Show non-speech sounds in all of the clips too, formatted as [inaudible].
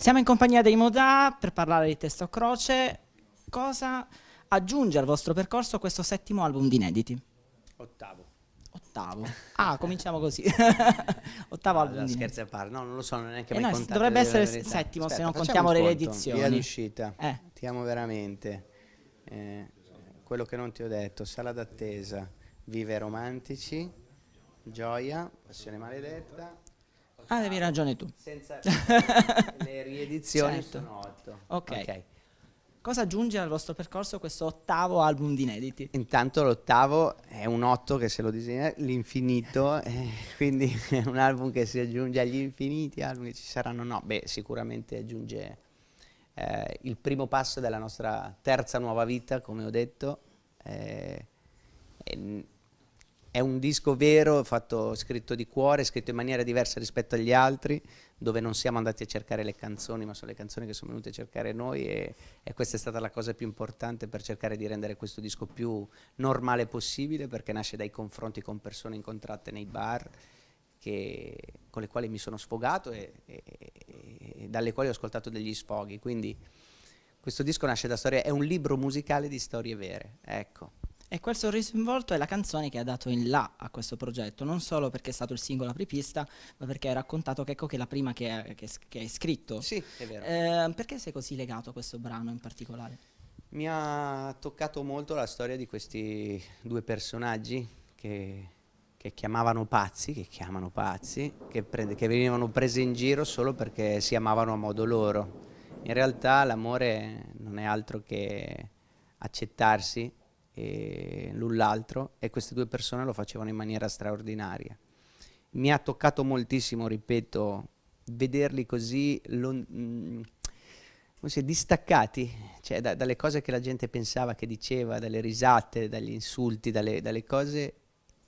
Siamo in compagnia dei Modà per parlare di Testo Croce. Cosa aggiunge al vostro percorso questo settimo album di inediti? Ottavo. Ottavo. Ah, cominciamo così. [laughs] Ottavo no, album. Scherzi a parte, no, non lo so, non è neanche eh, mai contato. Dovrebbe essere settimo Aspetta, se non contiamo le edizioni. Via l'uscita. Eh. Ti amo veramente. Eh, quello che non ti ho detto, sala d'attesa, vive romantici, gioia, passione maledetta. Ah, avevi ragione tu. Senza [laughs] le riedizioni certo. sono otto. Ok. Cosa aggiunge al vostro percorso questo ottavo album di inediti? Intanto l'ottavo è un otto che se lo disegna l'infinito, [laughs] eh, quindi è un album che si aggiunge agli infiniti album che ci saranno. No, beh, sicuramente aggiunge eh, il primo passo della nostra terza nuova vita, come ho detto. Eh, è un disco vero, fatto, scritto di cuore, scritto in maniera diversa rispetto agli altri, dove non siamo andati a cercare le canzoni, ma sono le canzoni che sono venute a cercare noi e, e questa è stata la cosa più importante per cercare di rendere questo disco più normale possibile, perché nasce dai confronti con persone incontrate nei bar. Che, con le quali mi sono sfogato e, e, e, dalle quali ho ascoltato degli sfoghi. Quindi questo disco nasce da storie, è un libro musicale di storie vere. Ecco. E quel sorriso in volto è la canzone che ha dato in là a questo progetto, non solo perché è stato il singolo apripista, ma perché hai raccontato che, ecco, che è la prima che, è, eh, che, che hai scritto. Sì, è vero. Eh, perché sei così legato a questo brano in particolare? Mi ha toccato molto la storia di questi due personaggi che, che chiamavano pazzi, che chiamano pazzi, che, che venivano presi in giro solo perché si amavano a modo loro. In realtà l'amore non è altro che accettarsi e l'un l'altro e queste due persone lo facevano in maniera straordinaria. Mi ha toccato moltissimo, ripeto, vederli così mh, mm, si, distaccati cioè, da, dalle cose che la gente pensava, che diceva, dalle risate, dagli insulti, dalle, dalle cose,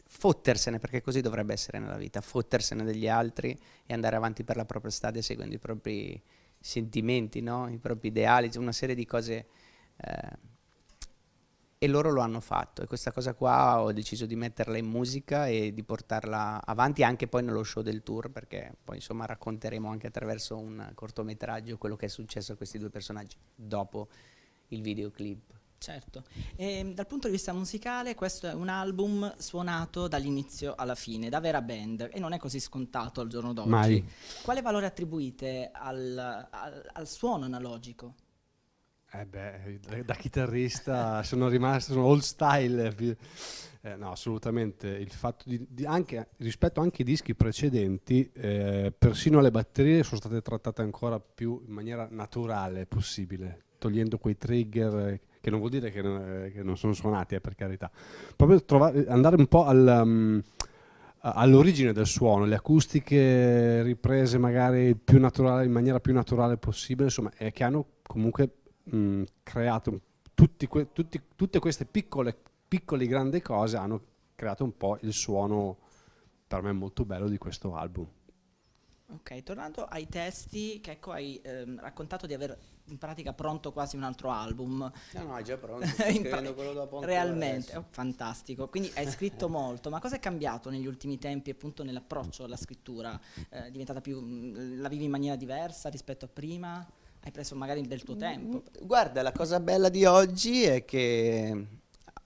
fottersene, perché così dovrebbe essere nella vita, fottersene degli altri e andare avanti per la propria strada seguendo i propri sentimenti, no? i propri ideali, una serie di cose... Eh, e loro lo hanno fatto e questa cosa qua ho deciso di metterla in musica e di portarla avanti anche poi nello show del tour perché poi insomma racconteremo anche attraverso un cortometraggio quello che è successo a questi due personaggi dopo il videoclip. Certo, e, ehm, dal punto di vista musicale questo è un album suonato dall'inizio alla fine, da vera band, e non è così scontato al giorno d'oggi. Quale valore attribuite al, al, al suono analogico? Eh beh, da chitarrista sono rimasto, sono old style. Eh, no, assolutamente. Il fatto di, di anche, rispetto anche ai dischi precedenti, eh, persino le batterie sono state trattate ancora più in maniera naturale possibile, togliendo quei trigger, eh, che non vuol dire che, eh, che non sono suonati, eh, per carità. Proprio trovare, andare un po' al... Um, all'origine del suono, le acustiche riprese magari naturale, in maniera più naturale possibile, insomma, è che hanno comunque mh, mm, creato tutti que tutti, tutte queste piccole, piccole grandi cose hanno creato un po' il suono per me molto bello di questo album. Ok, tornando ai testi, che ecco hai ehm, raccontato di aver in pratica pronto quasi un altro album. No, no, è già pronto, [laughs] scrivendo quello dopo Realmente, oh, fantastico. Quindi hai scritto [laughs] molto, ma cosa è cambiato negli ultimi tempi appunto nell'approccio alla scrittura? Eh, diventata più, mm, la vivi in maniera diversa rispetto a prima? hai preso magari del tuo tempo. Guarda, la cosa bella di oggi è che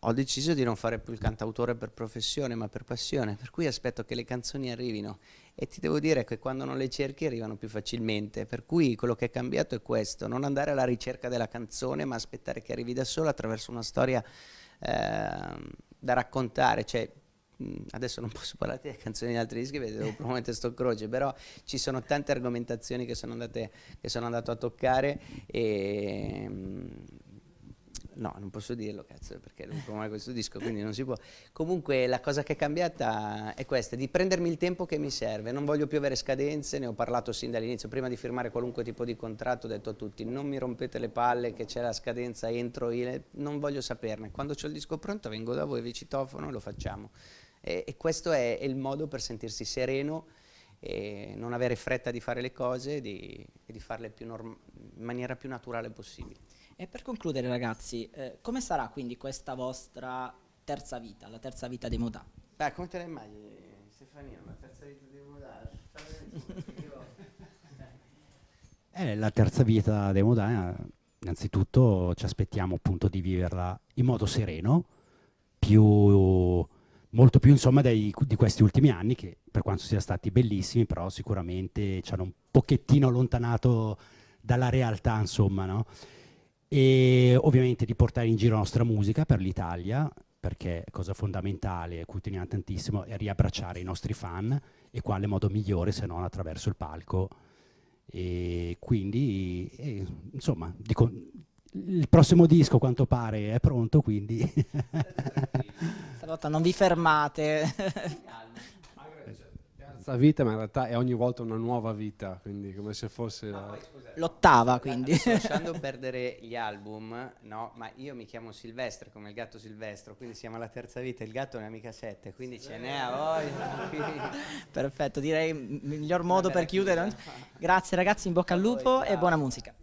ho deciso di non fare più il cantautore per professione, ma per passione, per cui aspetto che le canzoni arrivino e ti devo dire che quando non le cerchi arrivano più facilmente, per cui quello che è cambiato è questo, non andare alla ricerca della canzone, ma aspettare che arrivi da sola attraverso una storia eh, da raccontare, cioè Mm, adesso non posso parlare delle canzoni di altri dischi perché devo promuovere sto croce, però ci sono tante argomentazioni che sono, andate, che sono andato a toccare e mm, no, non posso dirlo, cazzo, perché devo promuovere questo disco, quindi non si può. Comunque la cosa che è cambiata è questa, di prendermi il tempo che mi serve, non voglio più avere scadenze, ne ho parlato sin dall'inizio, prima di firmare qualunque tipo di contratto ho detto a tutti, non mi rompete le palle che c'è la scadenza entro il... non voglio saperne, quando ho il disco pronto vengo da voi, vi citofono e lo facciamo. E, e questo è, è, il modo per sentirsi sereno e non avere fretta di fare le cose e di, e di farle in maniera più naturale possibile. E per concludere ragazzi, eh, come sarà quindi questa vostra terza vita, la terza vita dei Modà? Beh, come te la immagini Stefania, la terza vita dei Modà? [laughs] eh, la terza vita dei Modà, eh, innanzitutto ci aspettiamo appunto di viverla in modo sereno, più molto più insomma dei, di questi ultimi anni che per quanto siano stati bellissimi però sicuramente ci hanno un pochettino allontanato dalla realtà insomma no? e ovviamente di portare in giro la nostra musica per l'Italia perché è cosa fondamentale a cui teniamo tantissimo è riabbracciare i nostri fan e quale modo migliore se non attraverso il palco e quindi e, insomma dico, il prossimo disco, quanto pare, è pronto, quindi... [laughs] Stavolta non vi fermate. Terza vita, ma in realtà è ogni volta una nuova vita, quindi come se fosse... No, la... L'ottava, quindi. Sto [laughs] lasciando perdere gli album, no? Ma io mi chiamo Silvestre, come il gatto Silvestro, quindi siamo alla terza vita, il gatto ne ha mica sette, quindi ce n'è a voi Perfetto, direi il miglior modo per chiudere. Grazie ragazzi, in bocca al lupo e buona musica.